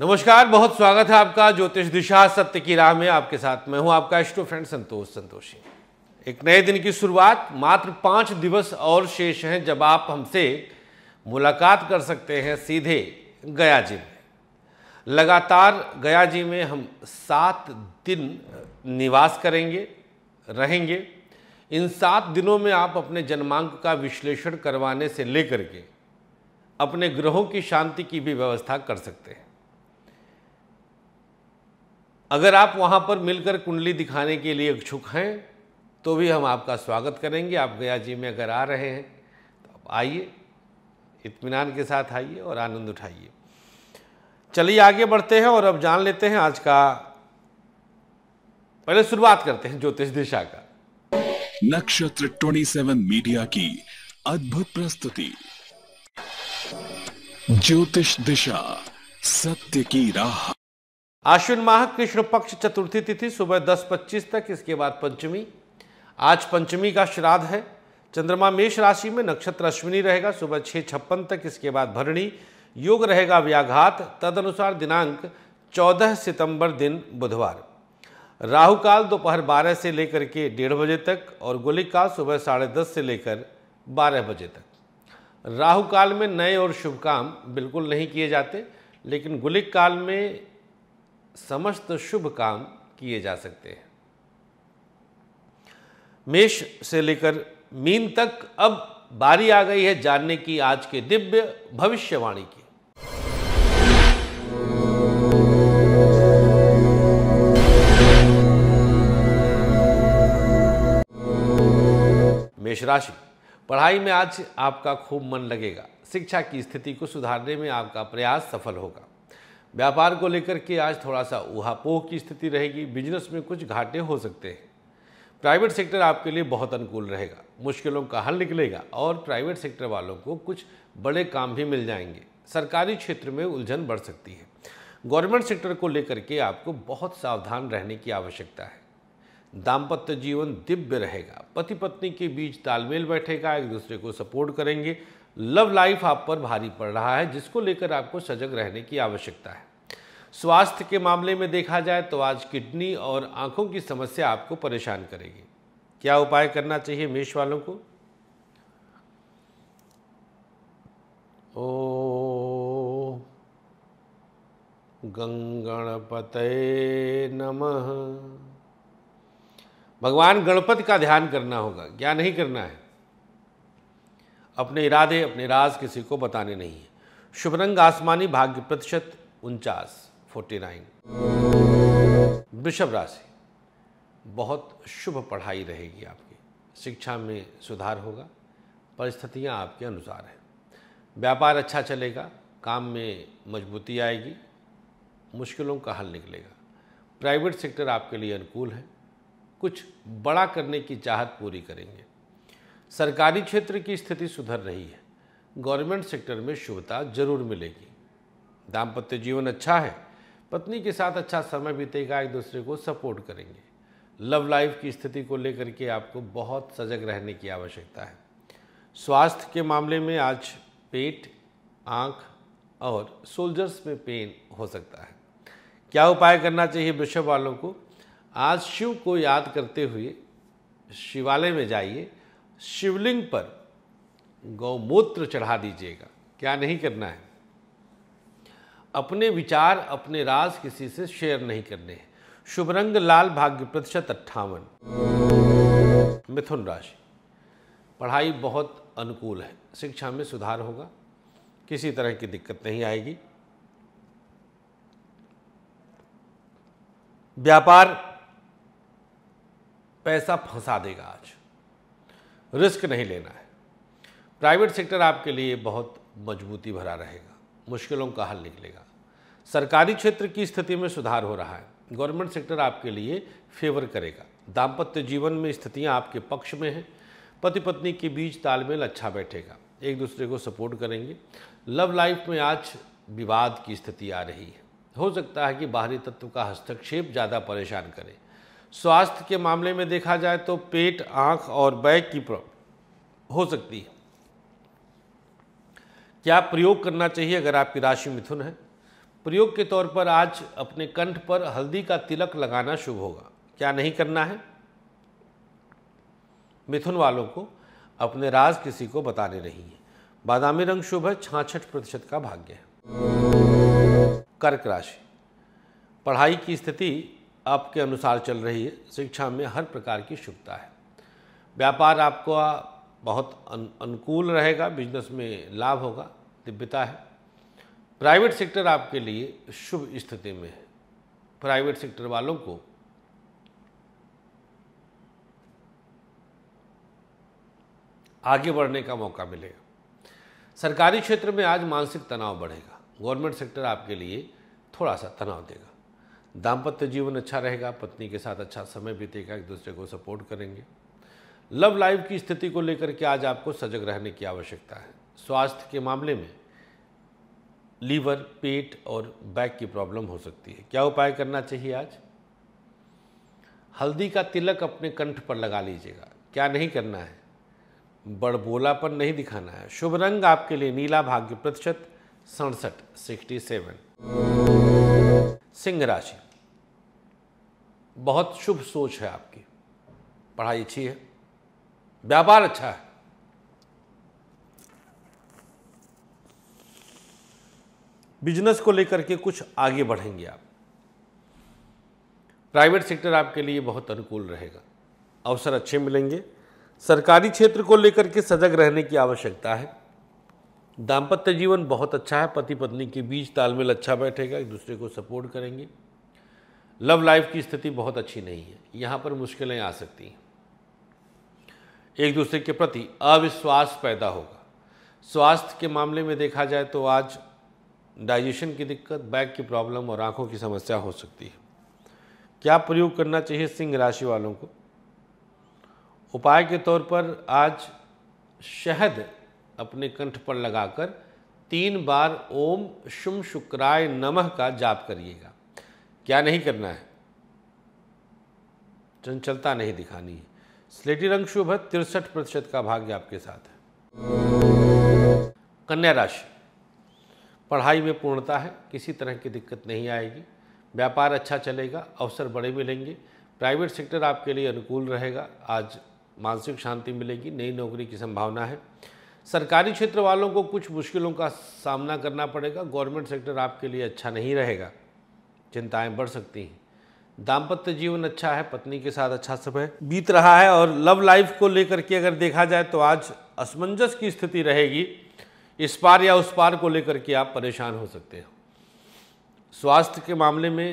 नमस्कार बहुत स्वागत है आपका ज्योतिष दिशा सत्य की राह में आपके साथ मैं हूं आपका एस्टो फ्रेंड संतोष संतोषी एक नए दिन की शुरुआत मात्र पाँच दिवस और शेष हैं जब आप हमसे मुलाकात कर सकते हैं सीधे गया जी में लगातार गया जी में हम सात दिन निवास करेंगे रहेंगे इन सात दिनों में आप अपने जन्मांक का विश्लेषण करवाने से लेकर के अपने ग्रहों की शांति की भी व्यवस्था कर सकते हैं अगर आप वहाँ पर मिलकर कुंडली दिखाने के लिए इच्छुक हैं तो भी हम आपका स्वागत करेंगे आप गया जी में अगर आ रहे हैं तो आप आइए इत्मीनान के साथ आइए और आनंद उठाइए चलिए आगे बढ़ते हैं और अब जान लेते हैं आज का पहले शुरुआत करते हैं ज्योतिष दिशा का नक्षत्र 27 मीडिया की अद्भुत प्रस्तुति ज्योतिष दिशा सत्य की राह आश्विन माह कृष्ण पक्ष चतुर्थी तिथि सुबह दस पच्चीस तक इसके बाद पंचमी आज पंचमी का श्राद्ध है चंद्रमा मेष राशि में नक्षत्र अश्विनी रहेगा सुबह छः छप्पन तक इसके बाद भरणी योग रहेगा व्याघात तदनुसार दिनांक 14 सितंबर दिन बुधवार राहु काल दोपहर 12 से लेकर के डेढ़ बजे तक और गोलिक काल सुबह साढ़े दस से लेकर बारह बजे तक राहु काल में नए और शुभ काम बिल्कुल नहीं किए जाते लेकिन गुलिक काल में समस्त शुभ काम किए जा सकते हैं मेष से लेकर मीन तक अब बारी आ गई है जानने की आज के दिव्य भविष्यवाणी की मेष राशि पढ़ाई में आज आपका खूब मन लगेगा शिक्षा की स्थिति को सुधारने में आपका प्रयास सफल होगा व्यापार को लेकर के आज थोड़ा सा ऊहापोह की स्थिति रहेगी बिजनेस में कुछ घाटे हो सकते हैं प्राइवेट सेक्टर आपके लिए बहुत अनुकूल रहेगा मुश्किलों का हल निकलेगा और प्राइवेट सेक्टर वालों को कुछ बड़े काम भी मिल जाएंगे सरकारी क्षेत्र में उलझन बढ़ सकती है गवर्नमेंट सेक्टर को लेकर के आपको बहुत सावधान रहने की आवश्यकता है दाम्पत्य जीवन दिव्य रहेगा पति पत्नी के बीच तालमेल बैठेगा एक दूसरे को सपोर्ट करेंगे लव लाइफ आप पर भारी पड़ रहा है जिसको लेकर आपको सजग रहने की आवश्यकता है स्वास्थ्य के मामले में देखा जाए तो आज किडनी और आंखों की समस्या आपको परेशान करेगी क्या उपाय करना चाहिए मेष वालों को ओ गंगणपते नमः भगवान गणपति का ध्यान करना होगा क्या नहीं करना है अपने इरादे अपने राज किसी को बताने नहीं है शुभ रंग आसमानी भाग्य प्रतिशत उनचास फोर्टी नाइन वृषभ राशि बहुत शुभ पढ़ाई रहेगी आपकी शिक्षा में सुधार होगा परिस्थितियाँ आपके अनुसार हैं व्यापार अच्छा चलेगा काम में मजबूती आएगी मुश्किलों का हल निकलेगा प्राइवेट सेक्टर आपके लिए अनुकूल है कुछ बड़ा करने की चाहत पूरी करेंगे सरकारी क्षेत्र की स्थिति सुधर रही है गवर्नमेंट सेक्टर में शुभता जरूर मिलेगी दाम्पत्य जीवन अच्छा है पत्नी के साथ अच्छा समय बीतेगा एक दूसरे को सपोर्ट करेंगे लव लाइफ की स्थिति को लेकर के आपको बहुत सजग रहने की आवश्यकता है स्वास्थ्य के मामले में आज पेट आँख और सोल्जर्स में पेन हो सकता है क्या उपाय करना चाहिए वृषभ वालों को आज शिव को याद करते हुए शिवालय में जाइए शिवलिंग पर गौमूत्र चढ़ा दीजिएगा क्या नहीं करना है अपने विचार अपने राज किसी से शेयर नहीं करने हैं शुभ रंग लाल भाग्य प्रतिशत अट्ठावन मिथुन राशि पढ़ाई बहुत अनुकूल है शिक्षा में सुधार होगा किसी तरह की दिक्कत नहीं आएगी व्यापार पैसा फंसा देगा आज रिस्क नहीं लेना है प्राइवेट सेक्टर आपके लिए बहुत मजबूती भरा रहेगा मुश्किलों का हल निकलेगा सरकारी क्षेत्र की स्थिति में सुधार हो रहा है गवर्नमेंट सेक्टर आपके लिए फेवर करेगा दाम्पत्य जीवन में स्थितियाँ आपके पक्ष में हैं पति पत्नी के बीच तालमेल अच्छा बैठेगा एक दूसरे को सपोर्ट करेंगे लव लाइफ में आज विवाद की स्थिति आ रही है हो सकता है कि बाहरी तत्व का हस्तक्षेप ज़्यादा परेशान करें स्वास्थ्य के मामले में देखा जाए तो पेट आंख और बैक की प्रॉब्लम हो सकती है क्या प्रयोग करना चाहिए अगर आपकी राशि मिथुन है प्रयोग के तौर पर आज अपने कंठ पर हल्दी का तिलक लगाना शुभ होगा क्या नहीं करना है मिथुन वालों को अपने राज किसी को बताने नहीं है बादामी रंग शुभ है छाछठ प्रतिशत का भाग्य है कर्क राशि पढ़ाई की स्थिति आपके अनुसार चल रही है शिक्षा में हर प्रकार की शुभता है व्यापार आपको बहुत अनुकूल रहेगा बिजनेस में लाभ होगा दिव्यता है प्राइवेट सेक्टर आपके लिए शुभ स्थिति में है प्राइवेट सेक्टर वालों को आगे बढ़ने का मौका मिलेगा सरकारी क्षेत्र में आज मानसिक तनाव बढ़ेगा गवर्नमेंट सेक्टर आपके लिए थोड़ा सा तनाव देगा दाम्पत्य जीवन अच्छा रहेगा पत्नी के साथ अच्छा समय बीतेगा एक दूसरे को सपोर्ट करेंगे लव लाइफ की स्थिति को लेकर के आज आपको सजग रहने की आवश्यकता है स्वास्थ्य के मामले में लीवर पेट और बैक की प्रॉब्लम हो सकती है क्या उपाय करना चाहिए आज हल्दी का तिलक अपने कंठ पर लगा लीजिएगा क्या नहीं करना है पर नहीं दिखाना है शुभ रंग आपके लिए नीला भाग्य प्रतिशत सड़सठ सिक्सटी सेवन सिंह राशि बहुत शुभ सोच है आपकी पढ़ाई अच्छी है व्यापार अच्छा है बिजनेस को लेकर के कुछ आगे बढ़ेंगे आप प्राइवेट सेक्टर आपके लिए बहुत अनुकूल रहेगा अवसर अच्छे मिलेंगे सरकारी क्षेत्र को लेकर के सजग रहने की आवश्यकता है दाम्पत्य जीवन बहुत अच्छा है पति पत्नी के बीच तालमेल अच्छा बैठेगा एक दूसरे को सपोर्ट करेंगे लव लाइफ की स्थिति बहुत अच्छी नहीं है यहाँ पर मुश्किलें आ सकती हैं एक दूसरे के प्रति अविश्वास पैदा होगा स्वास्थ्य के मामले में देखा जाए तो आज डाइजेशन की दिक्कत बैक की प्रॉब्लम और आंखों की समस्या हो सकती है क्या प्रयोग करना चाहिए सिंह राशि वालों को उपाय के तौर पर आज शहद अपने कंठ पर लगाकर तीन बार ओम शुम शुक्राय नमः का जाप करिएगा क्या नहीं करना है चंचलता नहीं दिखानी है स्लेटी रंग शुभ है तिरसठ प्रतिशत का भाग्य आपके साथ है कन्या राशि पढ़ाई में पूर्णता है किसी तरह की दिक्कत नहीं आएगी व्यापार अच्छा चलेगा अवसर बड़े मिलेंगे प्राइवेट सेक्टर आपके लिए अनुकूल रहेगा आज मानसिक शांति मिलेगी नई नौकरी की संभावना है सरकारी क्षेत्र वालों को कुछ मुश्किलों का सामना करना पड़ेगा गवर्नमेंट सेक्टर आपके लिए अच्छा नहीं रहेगा चिंताएं बढ़ सकती हैं दाम्पत्य जीवन अच्छा है पत्नी के साथ अच्छा समय बीत रहा है और लव लाइफ को लेकर के अगर देखा जाए तो आज असमंजस की स्थिति रहेगी इस पार या उस पार को लेकर के आप परेशान हो सकते हो स्वास्थ्य के मामले में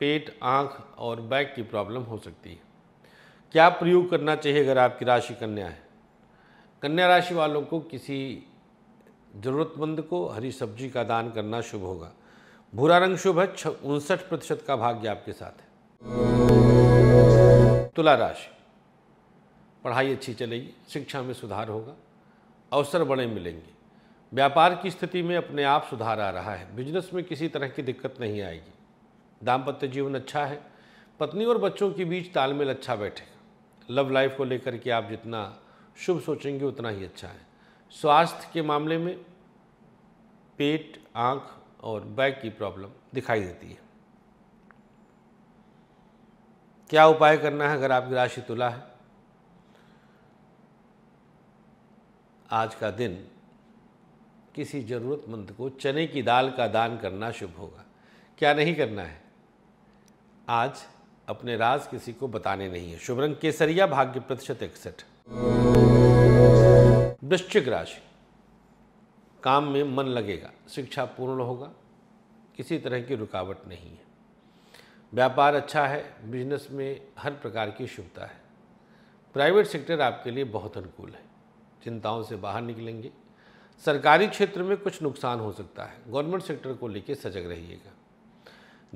पेट आँख और बैक की प्रॉब्लम हो सकती है क्या प्रयोग करना चाहिए अगर आपकी राशि कन्या है कन्या राशि वालों को किसी ज़रूरतमंद को हरी सब्जी का दान करना शुभ होगा भूरा रंग शुभ है उनसठ प्रतिशत का भाग्य आपके साथ है तुला राशि पढ़ाई अच्छी चलेगी शिक्षा में सुधार होगा अवसर बड़े मिलेंगे व्यापार की स्थिति में अपने आप सुधार आ रहा है बिजनेस में किसी तरह की दिक्कत नहीं आएगी दाम्पत्य जीवन अच्छा है पत्नी और बच्चों के बीच तालमेल अच्छा बैठेगा लव लाइफ को लेकर के आप जितना शुभ सोचेंगे उतना ही अच्छा है स्वास्थ्य के मामले में पेट आँख और बैक की प्रॉब्लम दिखाई देती है क्या उपाय करना है अगर आपकी राशि तुला है आज का दिन किसी ज़रूरतमंद को चने की दाल का दान करना शुभ होगा क्या नहीं करना है आज अपने राज किसी को बताने नहीं है शुभ रंग केसरिया भाग्य प्रतिशत इकसठ वृश्चिक राशि काम में मन लगेगा शिक्षा पूर्ण होगा किसी तरह की रुकावट नहीं है व्यापार अच्छा है बिजनेस में हर प्रकार की शुभता है प्राइवेट सेक्टर आपके लिए बहुत अनुकूल है चिंताओं से बाहर निकलेंगे सरकारी क्षेत्र में कुछ नुकसान हो सकता है गवर्नमेंट सेक्टर को लेकर सजग रहिएगा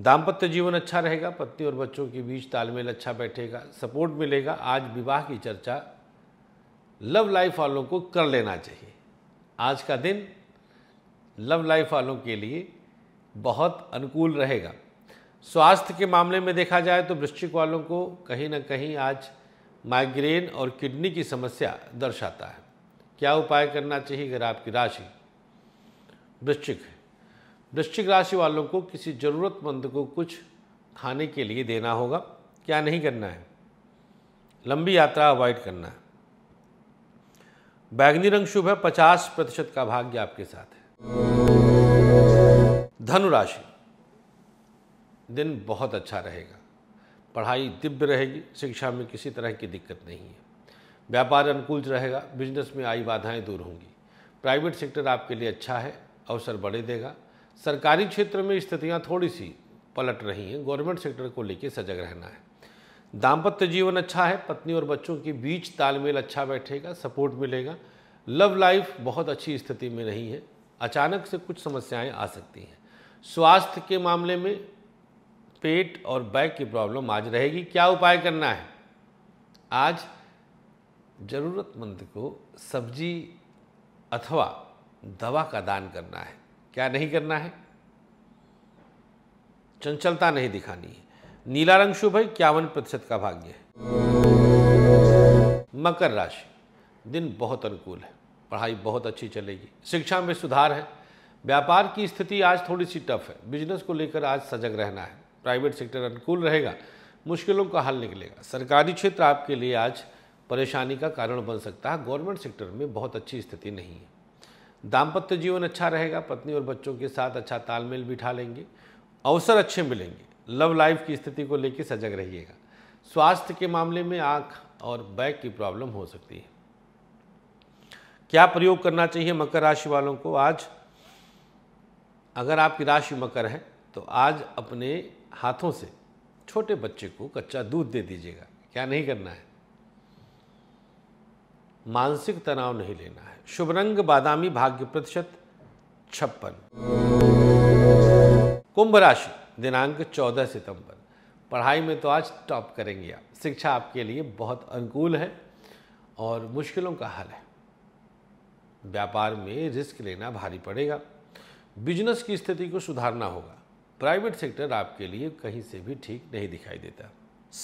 दाम्पत्य जीवन अच्छा रहेगा पत्नी और बच्चों के बीच तालमेल अच्छा बैठेगा सपोर्ट मिलेगा आज विवाह की चर्चा लव लाइफ वालों को कर लेना चाहिए आज का दिन लव लाइफ वालों के लिए बहुत अनुकूल रहेगा स्वास्थ्य के मामले में देखा जाए तो वृश्चिक वालों को कहीं ना कहीं आज माइग्रेन और किडनी की समस्या दर्शाता है क्या उपाय करना चाहिए अगर आपकी राशि वृश्चिक है वृश्चिक राशि वालों को किसी ज़रूरतमंद को कुछ खाने के लिए देना होगा क्या नहीं करना है लंबी यात्रा अवॉइड करना है बैगनी रंग शुभ है पचास प्रतिशत का भाग्य आपके साथ है धनु राशि दिन बहुत अच्छा रहेगा पढ़ाई दिव्य रहेगी शिक्षा में किसी तरह की दिक्कत नहीं है व्यापार अनुकूल रहेगा बिजनेस में आई बाधाएं दूर होंगी प्राइवेट सेक्टर आपके लिए अच्छा है अवसर बढ़े देगा सरकारी क्षेत्र में स्थितियां थोड़ी सी पलट रही हैं गवर्नमेंट सेक्टर को लेकर सजग रहना है दाम्पत्य जीवन अच्छा है पत्नी और बच्चों के बीच तालमेल अच्छा बैठेगा सपोर्ट मिलेगा लव लाइफ बहुत अच्छी स्थिति में नहीं है अचानक से कुछ समस्याएं आ सकती हैं स्वास्थ्य के मामले में पेट और बैक की प्रॉब्लम आज रहेगी क्या उपाय करना है आज ज़रूरतमंद को सब्जी अथवा दवा का दान करना है क्या नहीं करना है चंचलता नहीं दिखानी है नीला रंग शुभ है इक्यावन प्रतिशत का भाग्य है मकर राशि दिन बहुत अनुकूल है पढ़ाई बहुत अच्छी चलेगी शिक्षा में सुधार है व्यापार की स्थिति आज थोड़ी सी टफ है बिजनेस को लेकर आज सजग रहना है प्राइवेट सेक्टर अनुकूल रहेगा मुश्किलों का हल निकलेगा सरकारी क्षेत्र आपके लिए आज परेशानी का कारण बन सकता है गवर्नमेंट सेक्टर में बहुत अच्छी स्थिति नहीं है दाम्पत्य जीवन अच्छा रहेगा पत्नी और बच्चों के साथ अच्छा तालमेल बिठा लेंगे अवसर अच्छे मिलेंगे लव लाइफ की स्थिति को लेकर सजग रहिएगा स्वास्थ्य के मामले में आंख और बैक की प्रॉब्लम हो सकती है क्या प्रयोग करना चाहिए मकर राशि वालों को आज अगर आपकी राशि मकर है तो आज अपने हाथों से छोटे बच्चे को कच्चा दूध दे दीजिएगा क्या नहीं करना है मानसिक तनाव नहीं लेना है शुभ रंग बादामी भाग्य प्रतिशत छप्पन कुंभ राशि दिनांक 14 सितंबर पढ़ाई में तो आज टॉप करेंगे आप शिक्षा आपके लिए बहुत अनुकूल है और मुश्किलों का हल है व्यापार में रिस्क लेना भारी पड़ेगा बिजनेस की स्थिति को सुधारना होगा प्राइवेट सेक्टर आपके लिए कहीं से भी ठीक नहीं दिखाई देता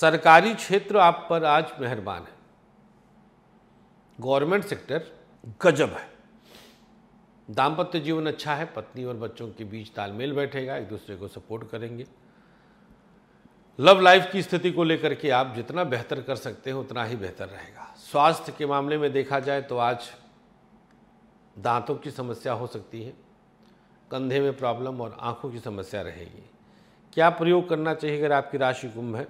सरकारी क्षेत्र आप पर आज मेहरबान है गवर्नमेंट सेक्टर गजब है दाम्पत्य जीवन अच्छा है पत्नी और बच्चों के बीच तालमेल बैठेगा एक दूसरे को सपोर्ट करेंगे लव लाइफ की स्थिति को लेकर के आप जितना बेहतर कर सकते हैं उतना ही बेहतर रहेगा स्वास्थ्य के मामले में देखा जाए तो आज दांतों की समस्या हो सकती है कंधे में प्रॉब्लम और आंखों की समस्या रहेगी क्या प्रयोग करना चाहिए अगर आपकी राशि कुंभ है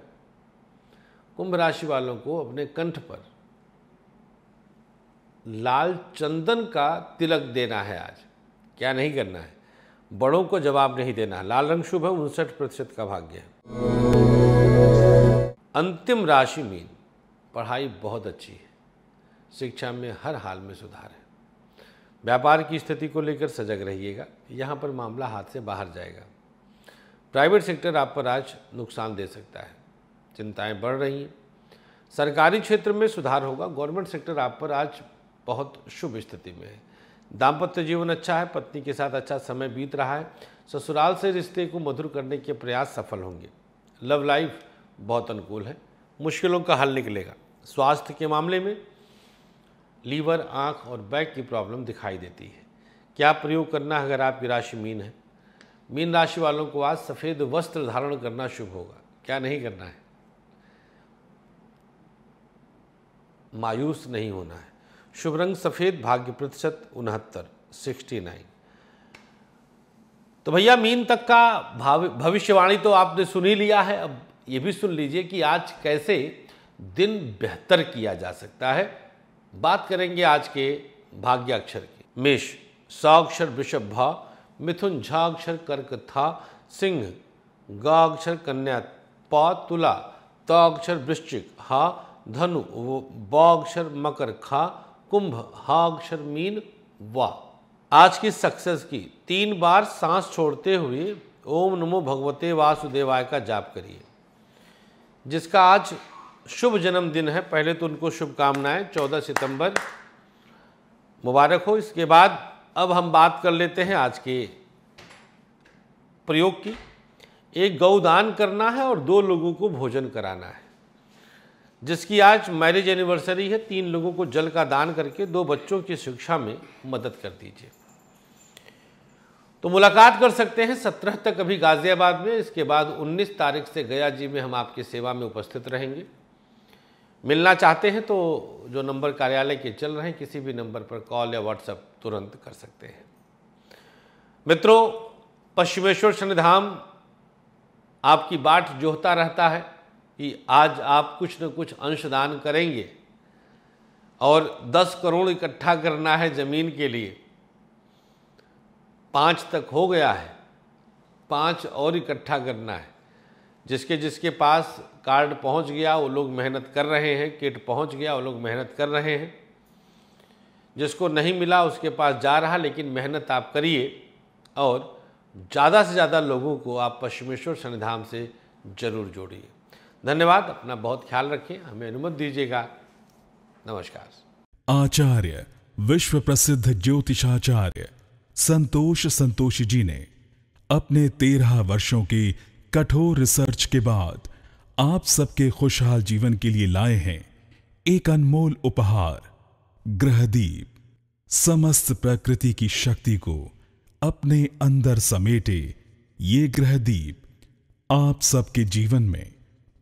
कुंभ राशि वालों को अपने कंठ पर लाल चंदन का तिलक देना है आज क्या नहीं करना है बड़ों को जवाब नहीं देना है लाल रंग शुभ है उनसठ प्रतिशत का भाग्य है अंतिम राशि मीन पढ़ाई बहुत अच्छी है शिक्षा में हर हाल में सुधार है व्यापार की स्थिति को लेकर सजग रहिएगा यहाँ पर मामला हाथ से बाहर जाएगा प्राइवेट सेक्टर आप पर आज नुकसान दे सकता है चिंताएं बढ़ रही हैं सरकारी क्षेत्र में सुधार होगा गवर्नमेंट सेक्टर आप पर आज बहुत शुभ स्थिति में है दाम्पत्य जीवन अच्छा है पत्नी के साथ अच्छा समय बीत रहा है ससुराल से रिश्ते को मधुर करने के प्रयास सफल होंगे लव लाइफ बहुत अनुकूल है मुश्किलों का हल निकलेगा स्वास्थ्य के मामले में लीवर आँख और बैक की प्रॉब्लम दिखाई देती है क्या प्रयोग करना अगर आपकी राशि मीन है मीन राशि वालों को आज सफ़ेद वस्त्र धारण करना शुभ होगा क्या नहीं करना है मायूस नहीं होना है शुभ रंग सफ़ेद भाग्य प्रतिशत उनहत्तर सिक्सटी नाइन तो भैया मीन तक का भविष्यवाणी तो आपने सुन ही लिया है अब ये भी सुन लीजिए कि आज कैसे दिन बेहतर किया जा सकता है बात करेंगे आज के भाग्याक्षर की मेष साक्षर वृषभ भा मिथुन झाक्षर कर्क था सिंह गाक्षर कन्या पा तुला ताक्षर वृश्चिक हा धनु बाक्षर मकर खा कुंभ हा अक्षर मीन व आज की सक्सेस की तीन बार सांस छोड़ते हुए ओम नमो भगवते वासुदेवाय का जाप करिए जिसका आज शुभ जन्मदिन है पहले तो उनको शुभकामनाएं चौदह सितंबर मुबारक हो इसके बाद अब हम बात कर लेते हैं आज के प्रयोग की एक गौदान करना है और दो लोगों को भोजन कराना है जिसकी आज मैरिज एनिवर्सरी है तीन लोगों को जल का दान करके दो बच्चों की शिक्षा में मदद कर दीजिए तो मुलाकात कर सकते हैं सत्रह तक अभी गाज़ियाबाद में इसके बाद उन्नीस तारीख से गया जी में हम आपकी सेवा में उपस्थित रहेंगे मिलना चाहते हैं तो जो नंबर कार्यालय के चल रहे हैं किसी भी नंबर पर कॉल या व्हाट्सएप तुरंत कर सकते हैं मित्रों पश्चिमेश्वर शनिधाम आपकी बाट जोहता रहता है कि आज आप कुछ न कुछ अंशदान करेंगे और 10 करोड़ इकट्ठा करना है ज़मीन के लिए पाँच तक हो गया है पाँच और इकट्ठा करना है जिसके जिसके पास कार्ड पहुंच गया वो लोग मेहनत कर रहे हैं किट पहुंच गया वो लोग मेहनत कर रहे हैं जिसको नहीं मिला उसके पास जा रहा लेकिन मेहनत आप करिए और ज़्यादा से ज़्यादा लोगों को आप पश्चिमेश्वर सन्निधाम से ज़रूर जोड़िए धन्यवाद अपना बहुत ख्याल रखिए हमें अनुमति दीजिएगा नमस्कार आचार्य विश्व प्रसिद्ध ज्योतिषाचार्य संतोष संतोषी जी ने अपने तेरह वर्षों की कठोर रिसर्च के बाद आप सबके खुशहाल जीवन के लिए लाए हैं एक अनमोल उपहार ग्रहदीप समस्त प्रकृति की शक्ति को अपने अंदर समेटे ये ग्रहदीप आप सबके जीवन में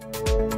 Thank you.